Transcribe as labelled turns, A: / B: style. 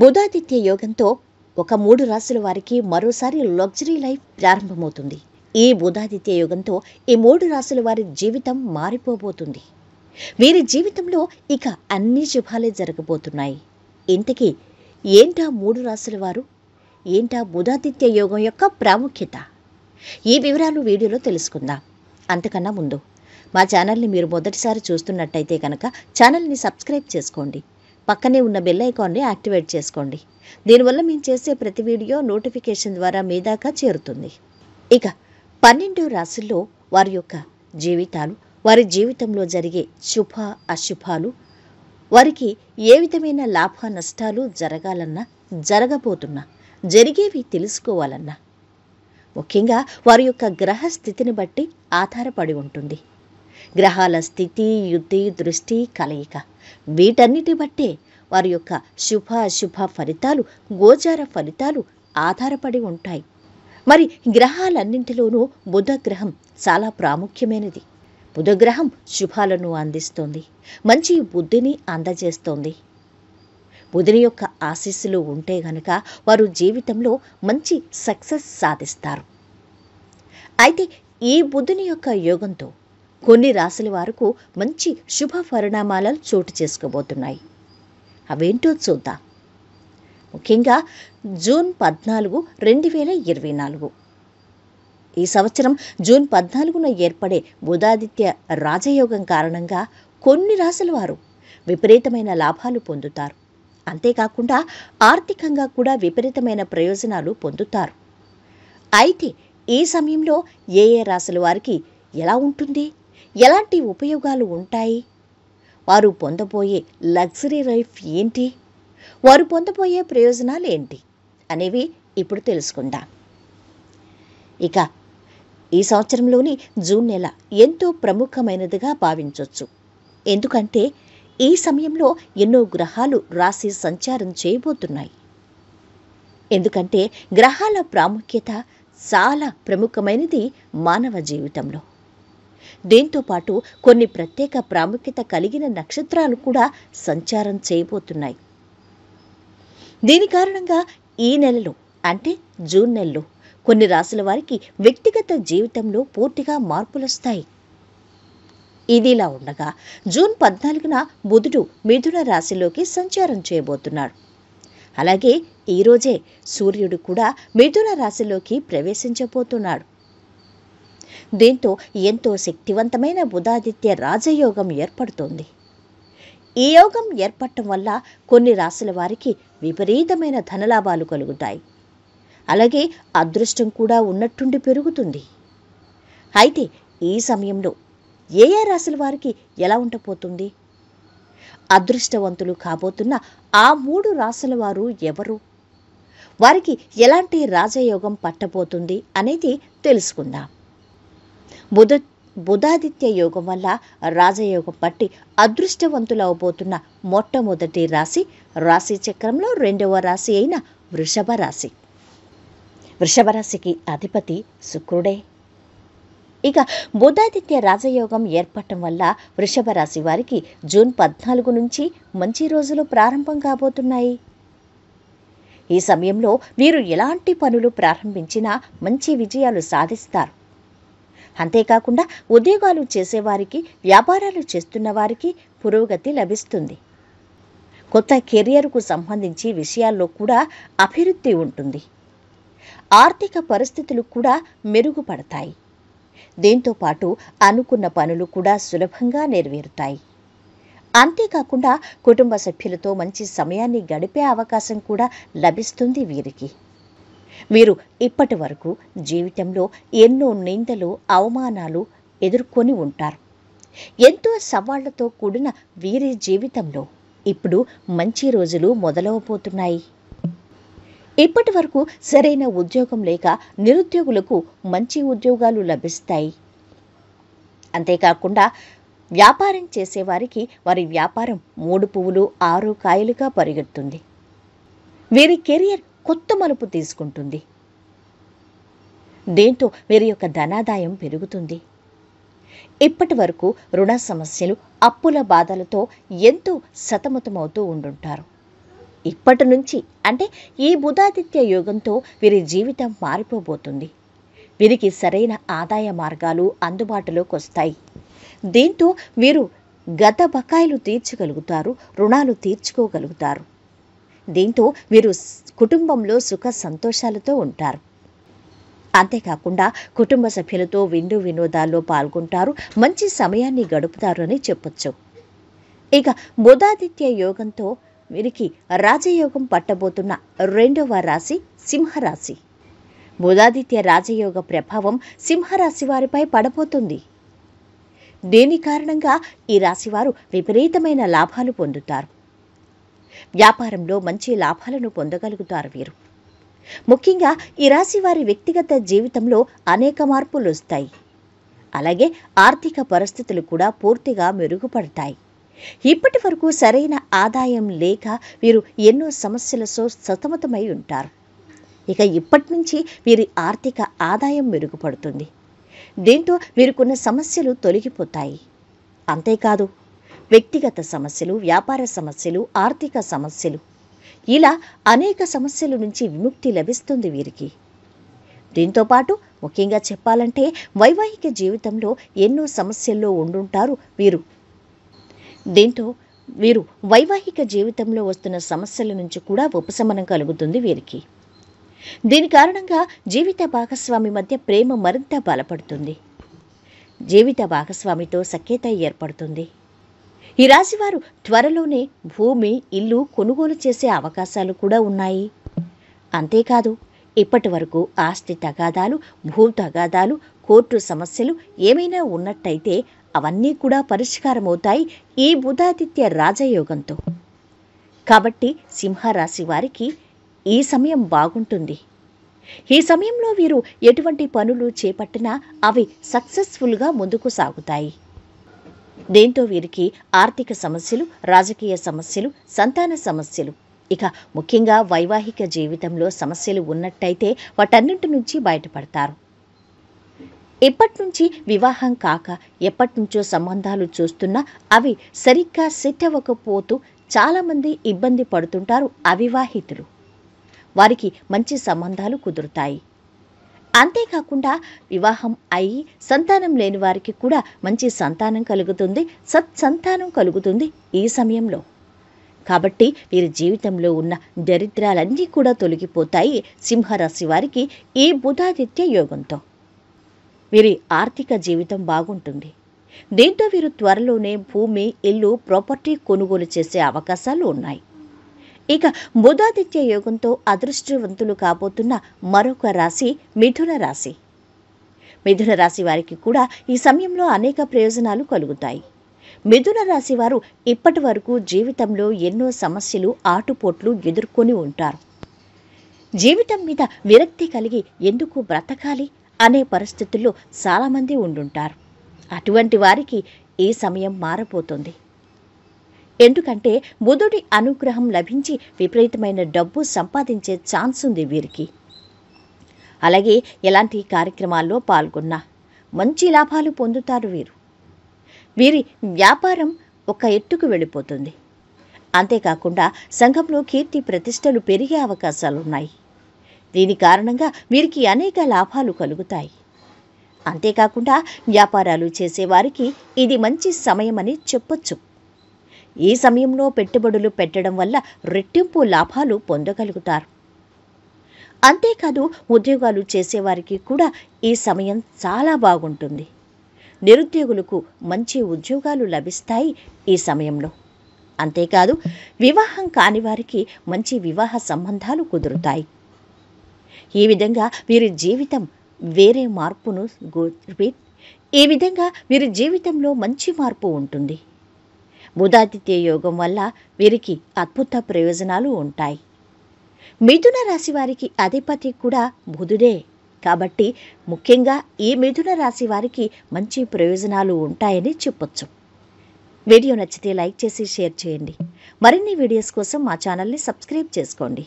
A: బుధాదిత్య యోగంతో ఒక మూడు రాశుల వారికి మరోసారి లగ్జరీ లైఫ్ ప్రారంభమవుతుంది ఈ బుధాదిత్య యోగంతో ఈ మూడు రాశుల వారి జీవితం మారిపోబోతుంది వీరి జీవితంలో ఇక అన్ని శుభాలే జరగబోతున్నాయి ఇంతకీ ఏంటా మూడు రాశుల వారు ఏంటా బుధాదిత్య యోగం యొక్క ప్రాముఖ్యత ఈ వివరాలు వీడియోలో తెలుసుకుందాం అంతకన్నా ముందు మా ఛానల్ని మీరు మొదటిసారి చూస్తున్నట్టయితే కనుక ఛానల్ని సబ్స్క్రైబ్ చేసుకోండి పక్కనే ఉన్న బెల్ ఐకాన్ని యాక్టివేట్ చేసుకోండి దీనివల్ల మేము చేసే ప్రతి వీడియో నోటిఫికేషన్ ద్వారా మీ దాకా చేరుతుంది ఇక పన్నెండు రాశుల్లో వారి యొక్క జీవితాలు వారి జీవితంలో జరిగే శుభ అశుభాలు వారికి ఏ విధమైన లాభ నష్టాలు జరగాలన్నా జరగబోతున్నా జరిగేవి తెలుసుకోవాలన్నా ముఖ్యంగా వారి యొక్క గ్రహ స్థితిని బట్టి ఆధారపడి ఉంటుంది గ్రహాల స్థితి యుద్ధి దృష్టి కలయిక వీటన్నిటి బట్టే వారి యొక్క శుభ అశుభ ఫలితాలు గోచార ఫలితాలు ఆధారపడి ఉంటాయి మరి గ్రహాలన్నింటిలోనూ బుధగ్రహం చాలా ప్రాముఖ్యమైనది బుధగ్రహం శుభాలను అందిస్తోంది మంచి బుద్ధిని అందజేస్తోంది బుధుని యొక్క ఆశీస్సులు ఉంటే గనక వారు జీవితంలో మంచి సక్సెస్ సాధిస్తారు అయితే ఈ బుధుని యొక్క యోగంతో కొన్ని రాశుల వారకు మంచి శుభ పరిణామాలు చోటు చేసుకోబోతున్నాయి అవేంటో చూద్దాం ముఖ్యంగా జూన్ పద్నాలుగు రెండు వేల ఇరవై నాలుగు ఈ సంవత్సరం జూన్ పద్నాలుగున ఏర్పడే బుధాదిత్య రాజయోగం కారణంగా కొన్ని రాశుల వారు విపరీతమైన లాభాలు పొందుతారు అంతేకాకుండా ఆర్థికంగా కూడా విపరీతమైన ప్రయోజనాలు పొందుతారు అయితే ఈ సమయంలో ఏ ఏ రాశుల వారికి ఎలా ఉంటుంది ఎలాంటి ఉపయోగాలు ఉంటాయి వారు పొందబోయే లగ్జరీ లైఫ్ ఏంటి వారు పొందబోయే ప్రయోజనాలు ఏంటి అనేవి ఇప్పుడు తెలుసుకుందాం ఇక ఈ సంవత్సరంలోని జూన్ నెల ఎంతో ప్రముఖమైనదిగా భావించవచ్చు ఎందుకంటే ఈ సమయంలో ఎన్నో గ్రహాలు రాశి సంచారం చేయబోతున్నాయి ఎందుకంటే గ్రహాల ప్రాముఖ్యత చాలా ప్రముఖమైనది మానవ జీవితంలో దీంతో పాటు కొన్ని ప్రత్యేక ప్రాముఖ్యత కలిగిన నక్షత్రాలు కూడా సంచారం చేయబోతున్నాయి దీని కారణంగా ఈ నెలలో అంటే జూన్ నెలలో కొన్ని రాసుల వారికి వ్యక్తిగత జీవితంలో పూర్తిగా మార్పులు వస్తాయి ఇదిలా ఉండగా జూన్ పద్నాలుగున బుధుడు మిథున రాశిలోకి సంచారం చేయబోతున్నాడు అలాగే ఈరోజే సూర్యుడు కూడా మిథున రాశిలోకి ప్రవేశించబోతున్నాడు దీంతో ఎంతో శక్తివంతమైన బుధాదిత్య రాజయోగం ఏర్పడుతోంది ఈ యోగం ఏర్పడటం వల్ల కొన్ని రాసుల వారికి విపరీతమైన ధనలాభాలు కలుగుతాయి అలాగే అదృష్టం కూడా ఉన్నట్టుండి పెరుగుతుంది అయితే ఈ సమయంలో ఏ ఏ రాసుల వారికి ఎలా ఉండబోతుంది అదృష్టవంతులు కాబోతున్న ఆ మూడు రాసుల వారు ఎవరు వారికి ఎలాంటి రాజయోగం పట్టబోతుంది అనేది తెలుసుకుందాం బుధ బుధాదిత్య యోగం వల్ల రాజయోగం పట్టి అదృష్టవంతులవబోతున్న మొట్టమొదటి రాశి రాశి చక్రంలో రెండవ రాశి అయిన వృషభ రాశి వృషభ రాశికి అధిపతి శుక్రుడే ఇక బుధాదిత్య రాజయోగం ఏర్పడటం వల్ల వృషభ రాశి వారికి జూన్ పద్నాలుగు నుంచి మంచి రోజులు ప్రారంభం కాబోతున్నాయి ఈ సమయంలో మీరు ఎలాంటి పనులు ప్రారంభించినా మంచి విజయాలు సాధిస్తారు అంతేకాకుండా ఉద్యోగాలు చేసేవారికి వ్యాపారాలు చేస్తున్న వారికి పురోగతి లభిస్తుంది కొత్త కెరియర్కు సంబంధించి విషయాల్లో కూడా అభివృద్ధి ఉంటుంది ఆర్థిక పరిస్థితులు కూడా మెరుగుపడతాయి దీంతోపాటు పాటు అనుకున్న పనులు కూడా సులభంగా నెరవేరుతాయి అంతేకాకుండా కుటుంబ సభ్యులతో మంచి సమయాన్ని గడిపే అవకాశం కూడా లభిస్తుంది వీరికి వీరు ఇప్పటి వరకు జీవితంలో ఎన్నో నిందలు అవమానాలు ఎదుర్కొని ఉంటారు ఎంతో సవాళ్లతో కూడిన వీరి జీవితంలో ఇప్పుడు మంచి రోజులు మొదలవబోతున్నాయి ఇప్పటి వరకు సరైన ఉద్యోగం లేక నిరుద్యోగులకు మంచి ఉద్యోగాలు లభిస్తాయి అంతేకాకుండా వ్యాపారం చేసేవారికి వారి వ్యాపారం మూడు పువ్వులు ఆరు కాయలుగా పరిగెడుతుంది వీరి కెరియర్ కొత్త మలుపు తీసుకుంటుంది దీంతో వీరి యొక్క ధనాదాయం పెరుగుతుంది ఇప్పటి వరకు రుణ సమస్యలు అప్పుల బాధలతో ఎంతో సతమతమవుతూ ఉండుంటారు ఇప్పటి నుంచి అంటే ఈ బుధాదిత్య యోగంతో వీరి జీవితం మారిపోబోతుంది వీరికి సరైన ఆదాయ మార్గాలు అందుబాటులోకి వస్తాయి దీంతో వీరు గత బకాయిలు తీర్చగలుగుతారు రుణాలు తీర్చుకోగలుగుతారు దీంతో వీరు కుటుంబంలో సుఖ సంతోషాలతో ఉంటారు అంతేకాకుండా కుటుంబ సభ్యులతో విండు వినోదాల్లో పాల్గొంటారు మంచి సమయాన్ని గడుపుతారు అని చెప్పొచ్చు ఇక బుధాదిత్య యోగంతో వీరికి రాజయోగం పట్టబోతున్న రెండవ రాశి సింహరాశి బుధాదిత్య రాజయోగ ప్రభావం సింహరాశి వారిపై పడబోతుంది దీని కారణంగా ఈ రాశివారు విపరీతమైన లాభాలు పొందుతారు వ్యాపారంలో మంచి లాభాలను పొందగలుగుతారు వీరు ముఖ్యంగా ఈ రాశి వారి వ్యక్తిగత జీవితంలో అనేక మార్పులు వస్తాయి అలాగే ఆర్థిక పరిస్థితులు కూడా పూర్తిగా మెరుగుపడతాయి ఇప్పటి వరకు సరైన ఆదాయం లేక వీరు ఎన్నో సమస్యలతో సతమతమై ఉంటారు ఇక ఇప్పటి నుంచి వీరి ఆర్థిక ఆదాయం మెరుగుపడుతుంది దీంతో వీరుకున్న సమస్యలు తొలగిపోతాయి అంతేకాదు వ్యక్తిగత సమస్యలు వ్యాపార సమస్యలు ఆర్థిక సమస్యలు ఇలా అనేక సమస్యల నుంచి విముక్తి లభిస్తుంది వీరికి దీంతో పాటు ముఖ్యంగా చెప్పాలంటే వైవాహిక జీవితంలో ఎన్నో సమస్యల్లో ఉండుంటారు వీరు దీంతో వీరు వైవాహిక జీవితంలో వస్తున్న సమస్యల నుంచి కూడా ఉపశమనం కలుగుతుంది వీరికి దీని కారణంగా జీవిత భాగస్వామి మధ్య ప్రేమ మరింత బలపడుతుంది జీవిత భాగస్వామితో సఖ్యత ఏర్పడుతుంది ఈ రాశివారు త్వరలోనే భూమి ఇల్లు కొనుగోలు చేసే అవకాశాలు కూడా ఉన్నాయి అంతేకాదు ఇప్పటి వరకు ఆస్తి తగాదాలు భూ తగాదాలు కోర్టు సమస్యలు ఏమైనా ఉన్నట్టయితే అవన్నీ కూడా పరిష్కారమవుతాయి ఈ బుధాదిత్య రాజయోగంతో కాబట్టి సింహరాశి వారికి ఈ సమయం బాగుంటుంది ఈ సమయంలో వీరు ఎటువంటి పనులు చేపట్టినా అవి సక్సెస్ఫుల్గా ముందుకు సాగుతాయి దీంతో వీరికి ఆర్థిక సమస్యలు రాజకీయ సమస్యలు సంతాన సమస్యలు ఇక ముఖ్యంగా వైవాహిక జీవితంలో సమస్యలు ఉన్నట్టయితే వాటన్నింటి నుంచి బయటపడతారు ఎప్పటి నుంచి వివాహం కాక ఎప్పటినుంచో సంబంధాలు చూస్తున్నా అవి సరిగ్గా సెట్ అవ్వకపోతూ చాలామంది ఇబ్బంది పడుతుంటారు అవివాహితులు వారికి మంచి సంబంధాలు కుదురుతాయి అంతేకాకుండా వివాహం అయి సంతానం లేని వారికి కూడా మంచి సంతానం కలుగుతుంది సత్సంతానం కలుగుతుంది ఈ సమయంలో కాబట్టి వీరి జీవితంలో ఉన్న దరిద్రాలన్నీ కూడా తొలగిపోతాయి సింహరాశి వారికి ఈ బుధాదిత్య యోగంతో వీరి ఆర్థిక జీవితం బాగుంటుంది దీంతో వీరు త్వరలోనే భూమి ఇల్లు ప్రాపర్టీ కొనుగోలు చేసే అవకాశాలు ఉన్నాయి ఇక బుధాదిత్య యోగంతో అదృష్టవంతులు కాబోతున్న మరొక రాశి మిథున రాశి మిథున రాశి వారికి కూడా ఈ సమయంలో అనేక ప్రయోజనాలు కలుగుతాయి మిథున రాశి వారు ఇప్పటి వరకు జీవితంలో ఎన్నో సమస్యలు ఆటుపోట్లు ఎదుర్కొని ఉంటారు జీవితం మీద విరక్తి కలిగి ఎందుకు బ్రతకాలి అనే పరిస్థితుల్లో చాలామంది ఉండుంటారు అటువంటి వారికి ఈ సమయం మారబోతుంది ఎందుకంటే బుధుడి అనుగ్రహం లభించి విపరీతమైన డబ్బు సంపాదించే ఛాన్స్ ఉంది వీరికి అలాగే ఎలాంటి కార్యక్రమాల్లో పాల్గొన్నా మంచి లాభాలు పొందుతారు వీరు వీరి వ్యాపారం ఒక ఎత్తుకు వెళ్ళిపోతుంది అంతేకాకుండా సంఘంలో కీర్తి ప్రతిష్టలు పెరిగే అవకాశాలున్నాయి దీని కారణంగా వీరికి అనేక లాభాలు కలుగుతాయి అంతేకాకుండా వ్యాపారాలు చేసేవారికి ఇది మంచి సమయమని చెప్పొచ్చు ఈ సమయంలో పెట్టుబడులు పెట్టడం వల్ల రెట్టింపు లాభాలు పొందగలుగుతారు అంతేకాదు ఉద్యోగాలు చేసేవారికి కూడా ఈ సమయం చాలా బాగుంటుంది నిరుద్యోగులకు మంచి ఉద్యోగాలు లభిస్తాయి ఈ సమయంలో అంతేకాదు వివాహం కాని వారికి మంచి వివాహ సంబంధాలు కుదురుతాయి ఈ విధంగా వీరి జీవితం వేరే మార్పును ఈ విధంగా వీరి జీవితంలో మంచి మార్పు ఉంటుంది బుధాదిత్య యోగం వల్ల వీరికి అద్భుత ప్రయోజనాలు ఉంటాయి మిథున రాశి వారికి అధిపతి కూడా బుధుడే కాబట్టి ముఖ్యంగా ఈ మిథున రాశి వారికి మంచి ప్రయోజనాలు ఉంటాయని చెప్పొచ్చు వీడియో నచ్చితే లైక్ చేసి షేర్ చేయండి మరిన్ని వీడియోస్ కోసం మా ఛానల్ని సబ్స్క్రైబ్ చేసుకోండి